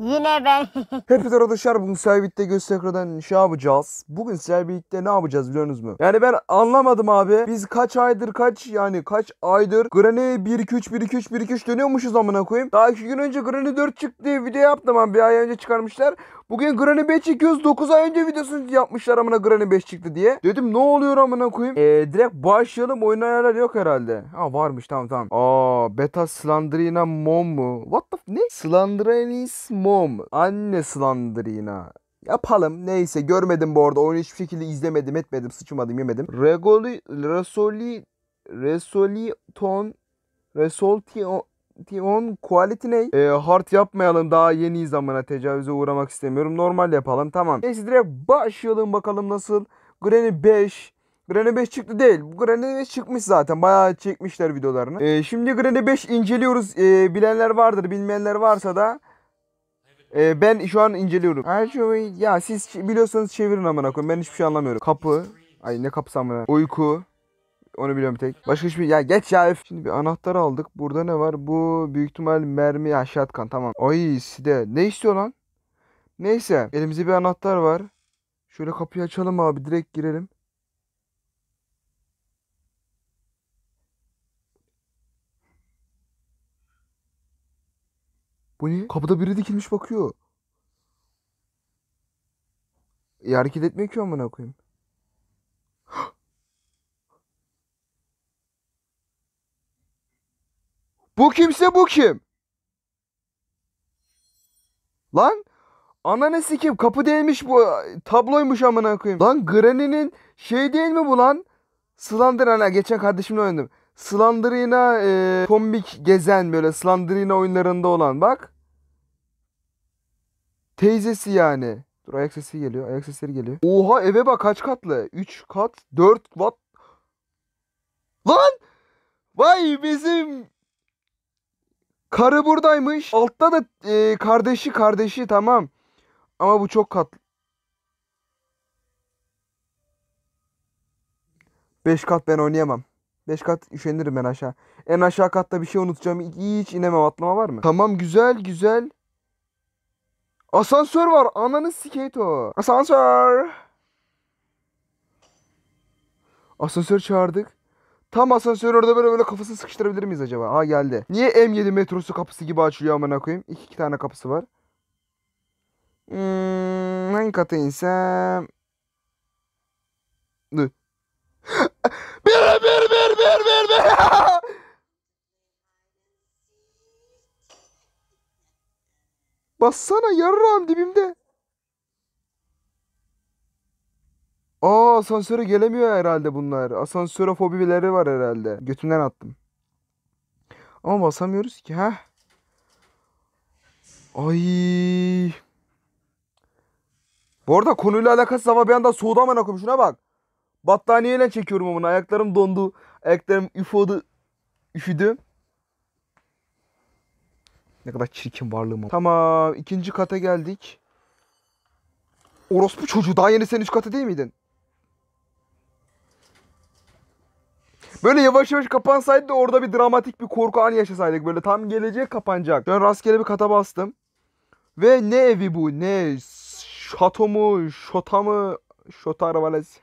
Yine ben. Hepinize arkadaşlar bugün sizlerle birlikte Göztekra'dan şey yapacağız. Bugün sizlerle ne yapacağız biliyorsunuz mu? Yani ben anlamadım abi. Biz kaç aydır kaç yani kaç aydır Granny 1 2 3 1 2 3 1 2 3 dönüyormuşuz amına koyayım. Daha iki gün önce Granny 4 çıktı diye video yaptım ama Bir ay önce çıkarmışlar. Bugün Granny 5 çekiyoruz. 9 ay önce videosunu yapmışlar amına Granny 5 çıktı diye. Dedim ne oluyor amına koyayım. Ee, direkt başlayalım. Oyun ayarları yok herhalde. Ha varmış tamam tamam. Aa Beta Slandrina Mom mu? What the ne? Slandrinis Mom. Anne Slandrina yapalım. Neyse görmedim bu arada. Oyunu hiçbir şekilde izlemedim, etmedim, sıçmadım, yemedim. Regoli, Resoli, Resoliton, Resolti Tion quality ne? E, hard yapmayalım daha yeni zamana tecavüze uğramak istemiyorum. Normal yapalım tamam. Neyse direkt başlayalım bakalım nasıl. Granny 5. Granny 5 çıktı değil. Granny 5 çıkmış zaten. Bayağı çekmişler videolarını. E, şimdi Granny 5 inceliyoruz. E, bilenler vardır bilmeyenler varsa da. E, ben şu an inceliyorum. Ya siz biliyorsanız çevirin amına koyun. Ben hiçbir şey anlamıyorum. Kapı. Ay ne kapısı amına. Uyku. Onu biliyorum tek. Başka hiçbir... Ya geç ya. Öf. Şimdi bir anahtar aldık. Burada ne var? Bu büyük ihtimal mermi. Ya şatkan şey tamam. Ay side. Ne istiyor lan? Neyse. Elimizde bir anahtar var. Şöyle kapıyı açalım abi. Direkt girelim. Bu ne? Kapıda biri dikilmiş bakıyor. Ya e, hareket etmiyor ki amına koyayım. Bu kimse bu kim? Lan ananı sikim kapı değilmiş bu tabloymuş amına koyayım. Lan Granny'nin şey değil mi bu lan? Slenderina geçen kardeşimle oynadım. Slenderina e, komik gezen böyle Slenderina oyunlarında olan bak. Teyzesi yani. Dur ayak sesi geliyor. Ayak sesleri geliyor. Oha eve bak kaç katlı? 3 kat, 4 kat. Lan! Vay bizim Karı buradaymış. Altta da e, kardeşi kardeşi tamam. Ama bu çok katlı. Beş kat ben oynayamam. Beş kat üşenirim ben aşağı. En aşağı katta bir şey unutacağım. Hiç inemem atlama var mı? Tamam güzel güzel. Asansör var. Ananı sikeyt o. Asansör. Asansör çağırdık. Tam asansör orada böyle böyle kafası sıkıştırabilir miyiz acaba? Ha geldi. Niye M7 metrosu kapısı gibi açılıyor amına koyayım? İki, iki tane kapısı var. Hmm, hangi kata insem? Dur. bir bir bir bir bir bir. Bassana yarram dibimde. Aa asansöre gelemiyor herhalde bunlar. Asansöre fobileri var herhalde. Götümden attım. Ama basamıyoruz ki. ha. Ay. Bu arada konuyla alakası ama bir anda soğudu ama koyayım şuna bak. Battaniyeyle çekiyorum amına. Ayaklarım dondu. Ayaklarım üfodu. Üşüdü. Ne kadar çirkin varlığım. Tamam ikinci kata geldik. Orospu çocuğu daha yeni sen üç katı değil miydin? Böyle yavaş yavaş kapansaydı da orada bir dramatik bir korku anı yaşasaydık. Böyle tam geleceğe kapanacak. Ben rastgele bir kata bastım. Ve ne evi bu? Ne? Şato mu? Şota mı? Şota arabalesi.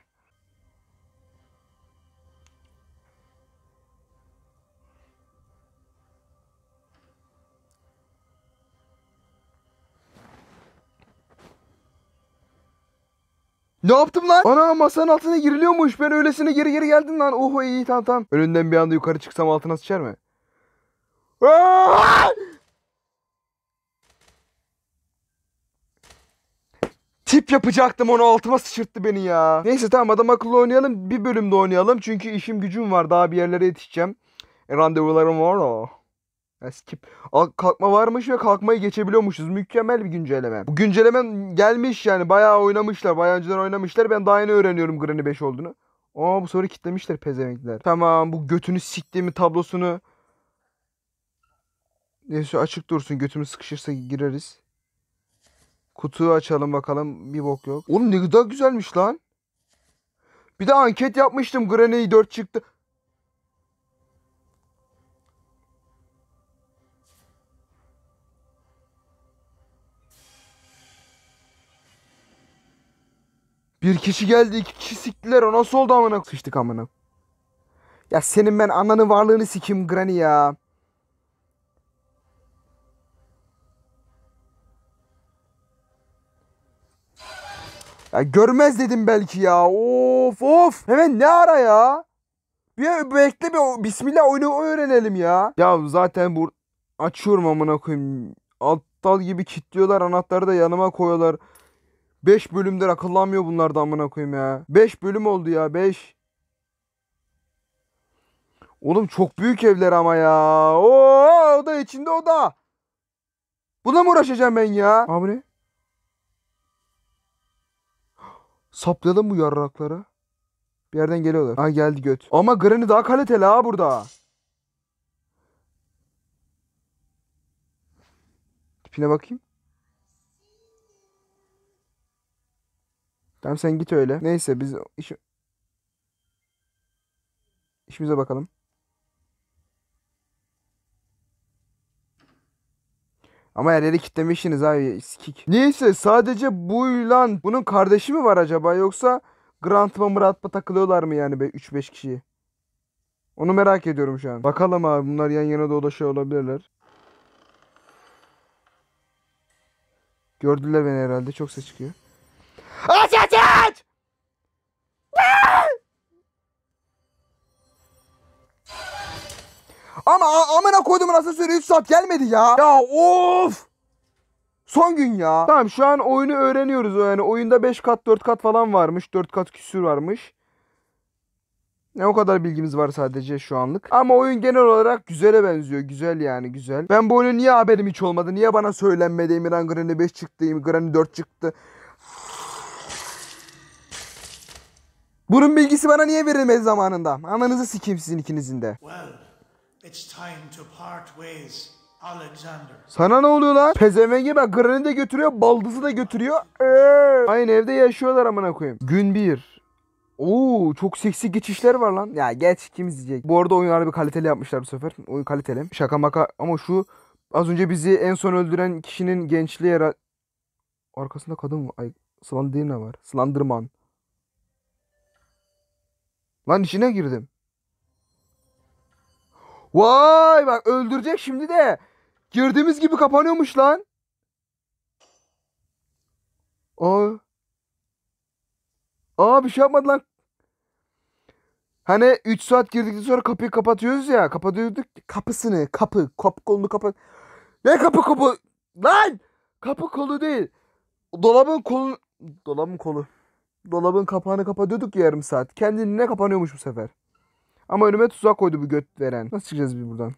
Ne yaptım lan? Ana masanın altına giriliyormuş. Ben öylesine geri geri geldim lan. Oho iyi tamam tamam. Önünden bir anda yukarı çıksam altına sıçar mı? Tip yapacaktım onu altıma sıçırttı beni ya. Neyse tamam adam akıllı oynayalım. Bir bölümde oynayalım. Çünkü işim gücüm var. Daha bir yerlere yetişeceğim. E, randevularım var o. Skip. Kalkma varmış ve kalkmayı geçebiliyormuşuz. Mükemmel bir güncelleme. Bu güncelleme gelmiş yani. Bayağı oynamışlar. Bayağı önceden oynamışlar. Ben daha yeni öğreniyorum Granny 5 olduğunu. Aa bu soru kitlemişler pezevenkler. Tamam bu götünü siktiğimi tablosunu. Neyse açık dursun. götümü sıkışırsa gireriz. Kutuyu açalım bakalım. Bir bok yok. Oğlum ne kadar güzelmiş lan. Bir de anket yapmıştım. Granny 4 çıktı. Bir kişi geldi iki kişi siktiler o nasıl oldu amına? Sıçtık amına. Ya senin ben ananın varlığını sikim Granny ya. Ya görmez dedim belki ya. Of of. Hemen ne ara ya? Bir bekle bir bismillah oyunu öğrenelim ya. Ya zaten bu açıyorum amına koyayım. Aptal gibi kilitliyorlar anahtarı da yanıma koyuyorlar. 5 bölümler akıllanmıyor bunlardan amına koyayım ya. 5 bölüm oldu ya 5. Oğlum çok büyük evler ama ya. Oo, o da içinde o da. Buna mı uğraşacağım ben ya? Abi ne? Saplayalım bu yarrakları. Bir yerden geliyorlar. Ha geldi göt. Ama granı daha kaliteli ha burada. Tipine bakayım. Tamam sen git öyle. Neyse biz iş... işimize bakalım. Ama her yeri kitlemişsiniz abi sikik. Neyse sadece bu lan bunun kardeşi mi var acaba yoksa Grant mı Murat mı takılıyorlar mı yani 3-5 kişiyi? Onu merak ediyorum şu an. Bakalım abi bunlar yan yana dolaşıyor olabilirler. Gördüler beni herhalde çok ses çıkıyor. Ama amına Nasıl asansörü 3 saat gelmedi ya. Ya of. Son gün ya. Tamam şu an oyunu öğreniyoruz yani. Oyunda 5 kat 4 kat falan varmış. 4 kat küsür varmış. Ne o kadar bilgimiz var sadece şu anlık. Ama oyun genel olarak güzele benziyor. Güzel yani güzel. Ben bu oyunu niye haberim hiç olmadı? Niye bana söylenmedi? Emirhan Granny 5 çıktı, Granny 4 çıktı. Bunun bilgisi bana niye verilmedi zamanında? Ananızı sikeyim sizin ikinizin de. Well. Sana ne oluyor lan? Pezevenge bak Granny de götürüyor, baldızı da götürüyor. Eee. Aynı evde yaşıyorlar amına koyayım. Gün 1. Oo çok seksi geçişler var lan. Ya geç kim izleyecek? Bu arada oyunları bir kaliteli yapmışlar bu sefer. Oyun kaliteli. Şaka maka ama şu az önce bizi en son öldüren kişinin gençliği era... Arkasında kadın var. Ay Slenderman var. Slenderman. Lan içine girdim. Vay bak öldürecek şimdi de. Girdiğimiz gibi kapanıyormuş lan. Aa. Aa bir şey yapmadı lan. Hani 3 saat girdikten sonra kapıyı kapatıyoruz ya. Kapatıyorduk kapısını. Kapı. Kapı kolunu kapat. Ne kapı kapı? Lan! Kapı kolu değil. Dolabın kolu... Dolabın kolu. Dolabın kapağını kapatıyorduk yarım saat. kendini ne kapanıyormuş bu sefer. Ama önüme tuzak koydu bu göt veren. Nasıl çıkacağız biz buradan?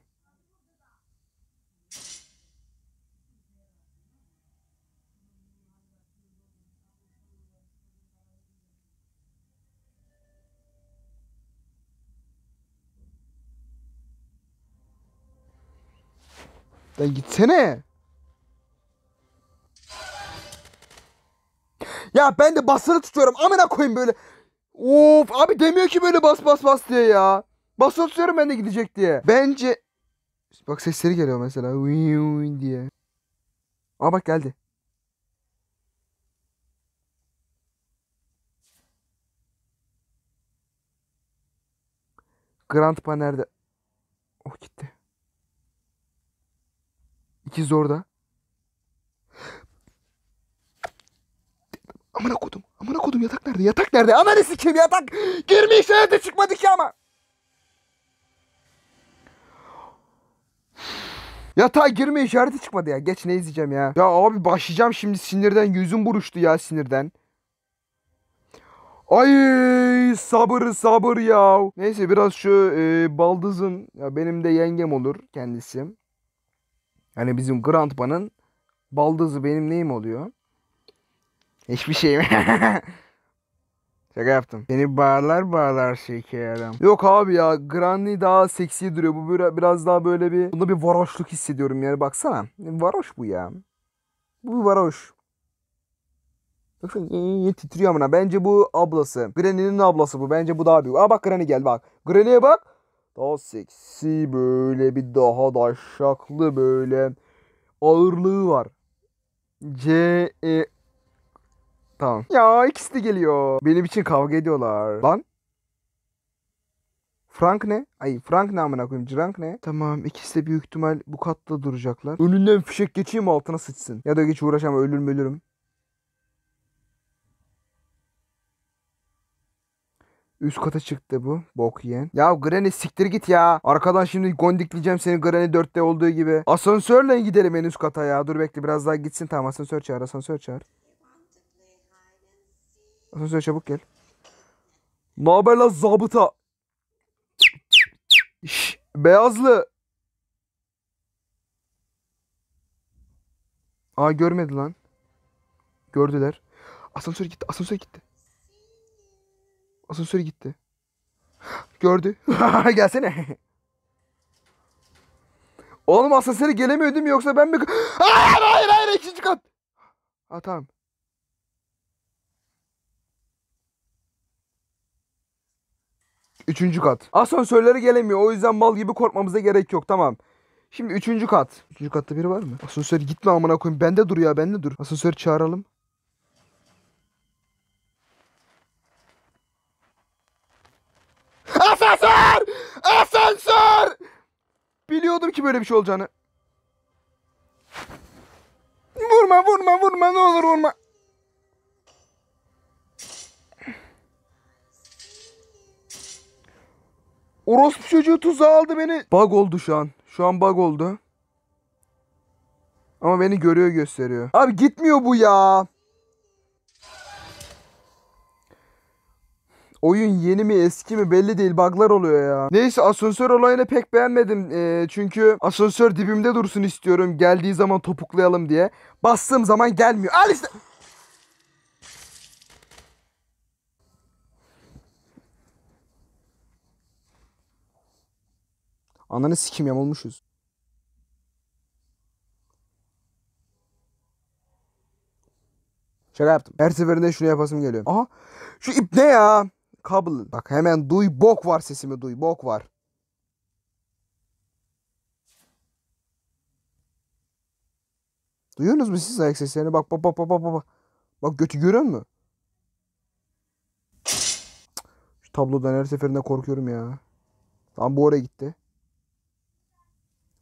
Lan gitsene. Ya ben de basılı tutuyorum. Amına koyayım böyle. Of abi demiyor ki böyle bas bas bas diye ya. Basılı tutuyorum ben de gidecek diye. Bence... Bak sesleri geliyor mesela. diye. Aa bak geldi. Grand Paner'de. Oh gitti. İkiz orada. Amına kodum. Amına kodum yatak nerede? Yatak nerede? Ananı sikeyim yatak. Girmiş de çıkmadı ki ama. Ya ta girme işareti çıkmadı ya. Geç ne izleyeceğim ya. Ya abi başlayacağım şimdi sinirden. Yüzüm buruştu ya sinirden. Ay sabır sabır ya. Neyse biraz şu e, baldızın ya benim de yengem olur kendisi. Yani bizim Grandpa'nın baldızı benim neyim oluyor? Hiçbir şey mi? Şaka yaptım. Seni bağlar bağlar şekerim. Yok abi ya Granny daha seksi duruyor. Bu böyle biraz daha böyle bir... Bunda bir varoşluk hissediyorum yani baksana. Varoş bu ya. Bu bir varoş. Baksana titriyor amına. Bence bu ablası. Granny'nin ablası bu. Bence bu daha büyük. Aa bak Granny gel bak. Granny'e bak. Daha seksi böyle bir daha da şaklı böyle ağırlığı var. C E Tamam. Ya ikisi de geliyor. Benim için kavga ediyorlar. Lan. Frank ne? Ay Frank ne amına koyayım? Frank ne? Tamam ikisi de büyük ihtimal bu katta duracaklar. Önünden fişek geçeyim altına sıçsın. Ya da geç uğraşam ölürüm ölürüm. Üst kata çıktı bu. Bok yiyen. Ya Granny siktir git ya. Arkadan şimdi gondikleyeceğim seni Granny 4'te olduğu gibi. Asansörle gidelim en üst kata ya. Dur bekle biraz daha gitsin. Tamam asansör çağır asansör çağır. Asansöre çabuk gel. Ne haber lan zabıta? Şş, beyazlı. Aa görmedi lan. Gördüler. Asansör gitti. Asansör gitti. Asansör gitti. Gördü. Gelsene. Oğlum asansöre gelemiyor değil mi yoksa ben mi... Hayır hayır hayır ikinci kat. Ha tamam. Üçüncü kat. Asansörleri gelemiyor. O yüzden mal gibi korkmamıza gerek yok. Tamam. Şimdi üçüncü kat. Üçüncü katta biri var mı? Asansör gitme amına koyayım. Bende dur ya bende dur. Asansör çağıralım. Asansör! Asansör! Biliyordum ki böyle bir şey olacağını. Vurma vurma vurma ne olur vurma. Orospu çocuğu tuzağa aldı beni. Bug oldu şu an. Şu an bug oldu. Ama beni görüyor gösteriyor. Abi gitmiyor bu ya. Oyun yeni mi eski mi belli değil buglar oluyor ya. Neyse asansör olayını pek beğenmedim. Ee, çünkü asansör dibimde dursun istiyorum geldiği zaman topuklayalım diye. Bastığım zaman gelmiyor. Al işte. Ananı sikim yamulmuşuz. Şaka yaptım. Her seferinde şunu yapasım geliyor. Aha. Şu ip ne ya? Kabl. Bak hemen duy bok var sesimi duy bok var. Duyuyorsunuz mu siz ayak seslerini? Bak bak bak bak bak bak. Bak götü görün mü? Şu tablodan her seferinde korkuyorum ya. Tam bu oraya gitti.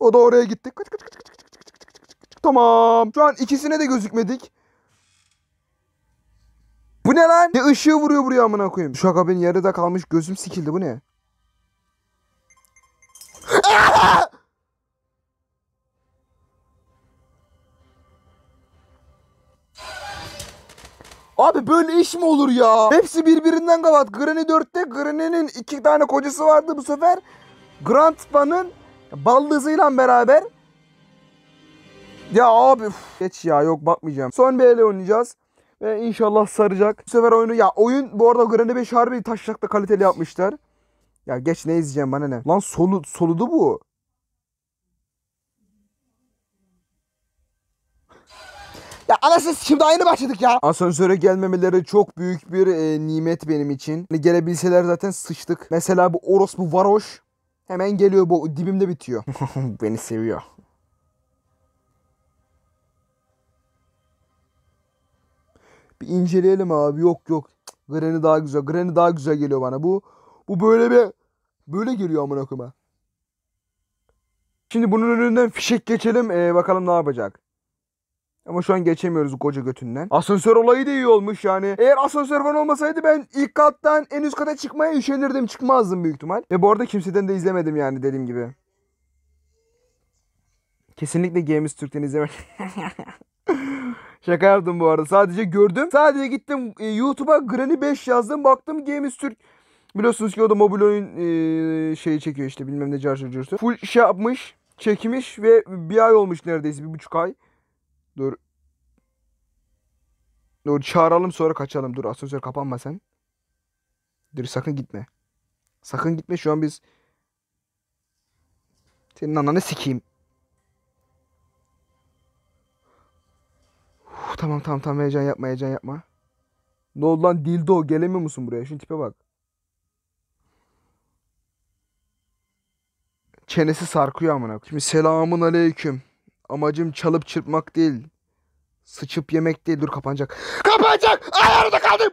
O da oraya gitti. Kaç kaç kaç kaç kaç kaç kaç kaç kaç. Tamam. Şu an ikisine de gözükmedik. Bu ne lan? Ne ışığı vuruyor buraya amına koyayım. Şaka ben yarıda kalmış gözüm sikildi bu ne? Abi böyle iş mi olur ya? Hepsi birbirinden kavat. Granny 4'te Granny'nin iki tane kocası vardı bu sefer. Grandpa'nın Baldızıyla beraber ya abi uf, geç ya yok bakmayacağım. Son bir ele oynayacağız. Ve inşallah saracak. Bu sefer oyunu ya oyun bu arada Granny 5 harbi taşlakta kaliteli yapmışlar. Ya geç ne izleyeceğim bana ne. Lan solu, soludu bu. Ya anasız şimdi aynı başladık ya. Asansöre gelmemeleri çok büyük bir e, nimet benim için. Hani gelebilseler zaten sıçtık. Mesela bu oros bu varoş Hemen geliyor bu dibimde bitiyor. Beni seviyor. Bir inceleyelim abi. Yok yok. Granny daha güzel. Granny daha güzel geliyor bana. Bu bu böyle bir böyle geliyor amına koyma. Şimdi bunun önünden fişek geçelim. Ee, bakalım ne yapacak. Ama şu an geçemiyoruz bu koca götünden. Asansör olayı da iyi olmuş yani. Eğer asansör falan olmasaydı ben ilk kattan en üst kata çıkmaya üşenirdim. Çıkmazdım büyük ihtimal. Ve bu arada kimseden de izlemedim yani dediğim gibi. Kesinlikle Games Türk'ten izlemek. Şaka yaptım bu arada. Sadece gördüm. Sadece gittim e, YouTube'a Granny 5 yazdım. Baktım Games Türk biliyorsunuz ki o da mobil oyun e, şeyi çekiyor işte bilmem ne carcırcırsı. Full şey yapmış, çekmiş ve bir ay olmuş neredeyse bir buçuk ay. Dur. Dur çağıralım sonra kaçalım. Dur asansör kapanma sen. Dur sakın gitme. Sakın gitme şu an biz. Senin ananı sikeyim. Uf, tamam tamam tamam heyecan yapma heyecan yapma. Ne oldu lan dildo gelemiyor musun buraya? Şu tipe bak. Çenesi sarkıyor amına. Şimdi selamun aleyküm. Amacım çalıp çırpmak değil. Sıçıp yemek değil. Dur kapanacak. Kapanacak! Ayarda kaldım!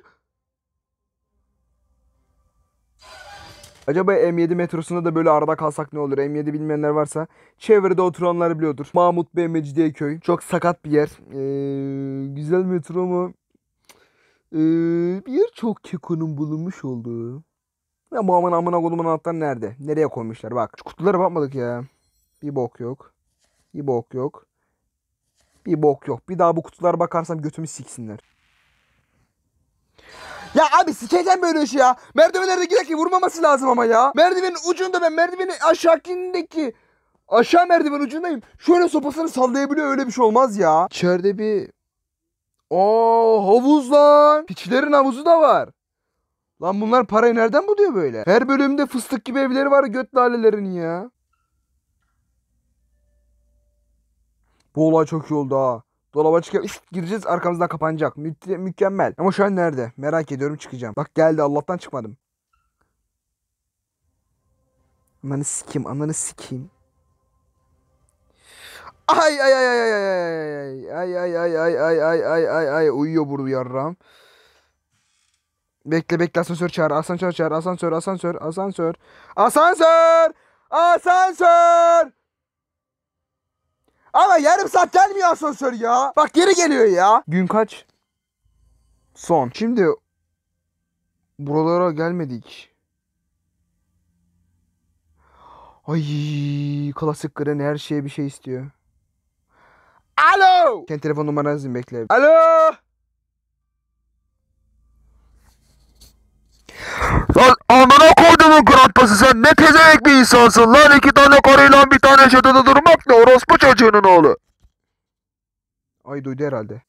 Acaba M7 metrosunda da böyle arada kalsak ne olur? M7 bilmeyenler varsa çevrede oturanlar biliyordur. Mahmut Bey Mecidiyeköy. Çok sakat bir yer. Ee, güzel metro ama ee, bir yer çok kekonun bulunmuş olduğu. Ya bu aman amına kolumun anahtarı nerede? Nereye koymuşlar bak. Şu kutulara bakmadık ya. Bir bok yok. Bir bok yok. Bir bok yok. Bir daha bu kutulara bakarsam götümü siksinler. Ya abi sikeyden böyle şey ya. Merdivenlerde giderken vurmaması lazım ama ya. Merdivenin ucunda ben merdivenin aşağıdaki aşağı merdiven ucundayım. Şöyle sopasını sallayabiliyor öyle bir şey olmaz ya. İçeride bir Aa havuz lan. Piçlerin havuzu da var. Lan bunlar parayı nereden buluyor böyle? Her bölümde fıstık gibi evleri var göt lalelerinin ya. Bu olay çok iyi oldu ha. Dolaba çıkıp üst gireceğiz arkamızdan kapanacak. Mü mükemmel. Ama şu an nerede? Merak ediyorum çıkacağım. Bak geldi Allah'tan çıkmadım. Ananı sikeyim ananı sikeyim. Ay ay ay ay ay ay ay ay ay ay ay ay ay ay ay uyuyor burada yarram. Bekle bekle asansör çağır asansör çağır asansör asansör asansör asansör asansör ama yarım saat gelmiyor asansör ya. Bak geri geliyor ya. Gün kaç? Son. Şimdi buralara gelmedik. Ay klasik kren her şeye bir şey istiyor. Alo. Kendi telefon numaranızı bekle. Alo. Lan amına koy. Oğlum Kratpası sen ne tezeyek bir insansın lan. iki tane karıyla bir tane çatıda durmak ne orospu çocuğunun oğlu. Ay duydu herhalde.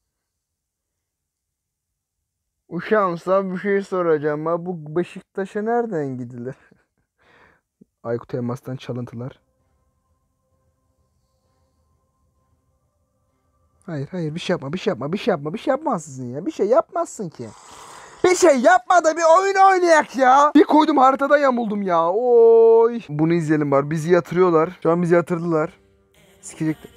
Uşağım sana bir şey soracağım ama bu Beşiktaş'a nereden gidilir? Aykut Elmas'tan çalıntılar. Hayır hayır bir şey yapma bir şey yapma bir şey yapma bir şey yapmazsın ya bir şey yapmazsın ki. Bir şey yapma da bir oyun oynayak ya. Bir koydum haritada yamuldum ya. Oy. Bunu izleyelim bari. Bizi yatırıyorlar. Şu an bizi yatırdılar. Sikecekler.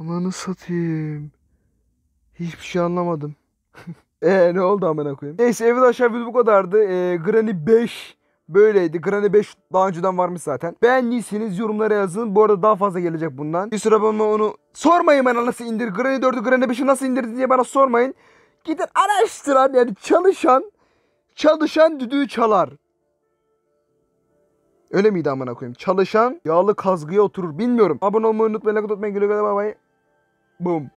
Ananı satayım. Hiçbir şey anlamadım. Eee ne oldu amına koyayım? Neyse evet aşağı video bu kadardı. Ee, Granny 5 böyleydi. Granny 5 daha önceden varmış zaten. Beğendiyseniz yorumlara yazın. Bu arada daha fazla gelecek bundan. Bir süre bana onu sormayın bana nasıl indir. Granny 4'ü Granny 5'i nasıl indirdi diye bana sormayın. Gidin araştıran yani çalışan çalışan düdüğü çalar. Öyle miydi amına koyayım? Çalışan yağlı kazgıya oturur. Bilmiyorum. Abone olmayı unutmayın. Like atmayı. Güle güle bay bay. Boom.